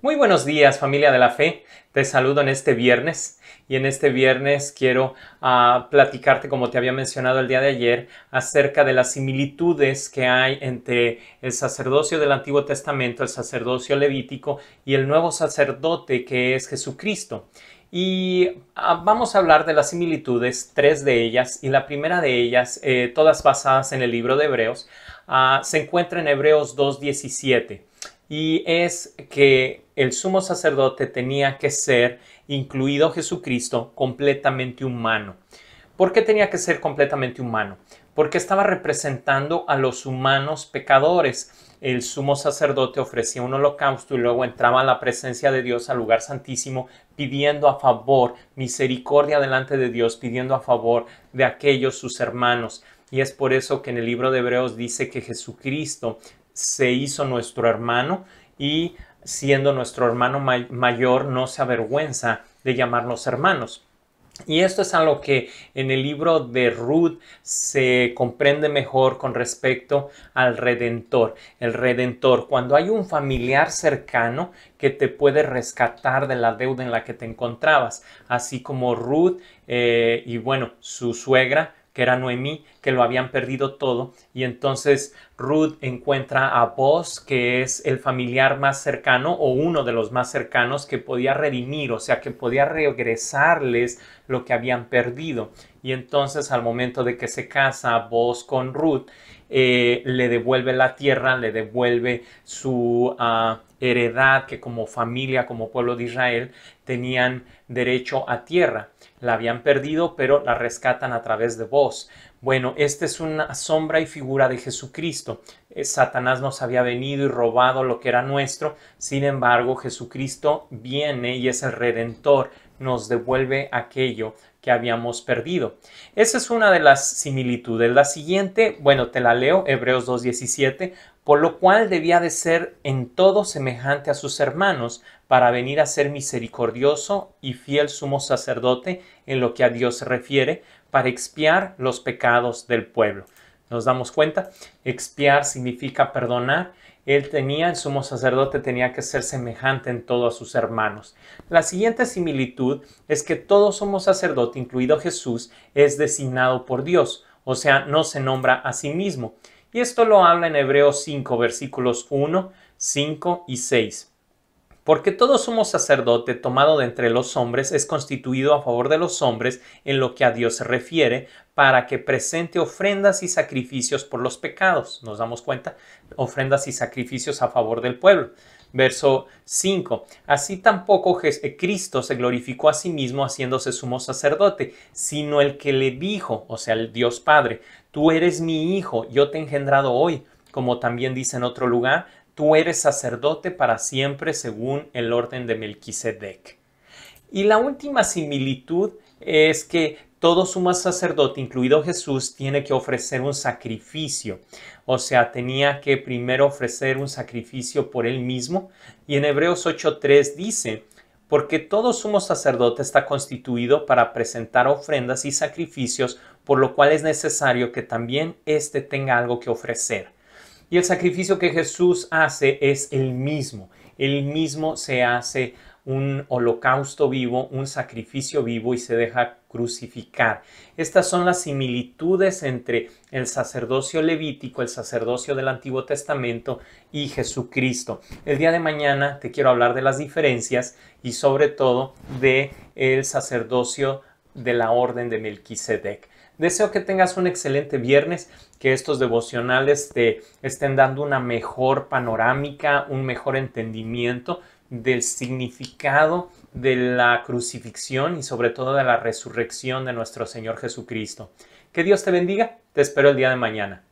Muy buenos días familia de la fe, te saludo en este viernes y en este viernes quiero ah, platicarte como te había mencionado el día de ayer acerca de las similitudes que hay entre el sacerdocio del Antiguo Testamento, el sacerdocio levítico y el nuevo sacerdote que es Jesucristo. Y ah, vamos a hablar de las similitudes, tres de ellas, y la primera de ellas, eh, todas basadas en el libro de Hebreos, ah, se encuentra en Hebreos 2.17 y es que el sumo sacerdote tenía que ser, incluido Jesucristo, completamente humano. ¿Por qué tenía que ser completamente humano? Porque estaba representando a los humanos pecadores. El sumo sacerdote ofrecía un holocausto y luego entraba a la presencia de Dios al lugar santísimo pidiendo a favor misericordia delante de Dios, pidiendo a favor de aquellos sus hermanos. Y es por eso que en el libro de Hebreos dice que Jesucristo se hizo nuestro hermano y siendo nuestro hermano mayor no se avergüenza de llamarnos hermanos. Y esto es algo que en el libro de Ruth se comprende mejor con respecto al redentor. El redentor, cuando hay un familiar cercano que te puede rescatar de la deuda en la que te encontrabas, así como Ruth eh, y bueno, su suegra que era Noemí, que lo habían perdido todo. Y entonces Ruth encuentra a Boz, que es el familiar más cercano o uno de los más cercanos que podía redimir, o sea, que podía regresarles lo que habían perdido. Y entonces al momento de que se casa vos con Ruth, eh, le devuelve la tierra, le devuelve su ah, heredad que como familia, como pueblo de Israel, tenían derecho a tierra. La habían perdido, pero la rescatan a través de vos. Bueno, esta es una sombra y figura de Jesucristo. Eh, Satanás nos había venido y robado lo que era nuestro. Sin embargo, Jesucristo viene y es el redentor, nos devuelve aquello que habíamos perdido. Esa es una de las similitudes. La siguiente, bueno, te la leo, Hebreos 2.17, por lo cual debía de ser en todo semejante a sus hermanos, para venir a ser misericordioso y fiel sumo sacerdote en lo que a Dios se refiere, para expiar los pecados del pueblo nos damos cuenta. Expiar significa perdonar. Él tenía, el sumo sacerdote tenía que ser semejante en todo a sus hermanos. La siguiente similitud es que todo somos sacerdote, incluido Jesús, es designado por Dios, o sea, no se nombra a sí mismo. Y esto lo habla en Hebreos 5, versículos 1, 5 y 6. Porque todo sumo sacerdote tomado de entre los hombres es constituido a favor de los hombres en lo que a Dios se refiere, para que presente ofrendas y sacrificios por los pecados. Nos damos cuenta, ofrendas y sacrificios a favor del pueblo. Verso 5. Así tampoco eh, Cristo se glorificó a sí mismo haciéndose sumo sacerdote, sino el que le dijo, o sea, el Dios Padre, tú eres mi hijo, yo te he engendrado hoy. Como también dice en otro lugar, tú eres sacerdote para siempre según el orden de Melquisedec. Y la última similitud es que todo sumo sacerdote, incluido Jesús, tiene que ofrecer un sacrificio. O sea, tenía que primero ofrecer un sacrificio por él mismo. Y en Hebreos 8.3 dice, porque todo sumo sacerdote está constituido para presentar ofrendas y sacrificios, por lo cual es necesario que también éste tenga algo que ofrecer. Y el sacrificio que Jesús hace es el mismo. El mismo se hace un holocausto vivo, un sacrificio vivo y se deja crucificar. Estas son las similitudes entre el sacerdocio levítico, el sacerdocio del Antiguo Testamento y Jesucristo. El día de mañana te quiero hablar de las diferencias y sobre todo de el sacerdocio de la orden de Melquisedec. Deseo que tengas un excelente viernes, que estos devocionales te estén dando una mejor panorámica, un mejor entendimiento del significado de la crucifixión y sobre todo de la resurrección de nuestro Señor Jesucristo. Que Dios te bendiga, te espero el día de mañana.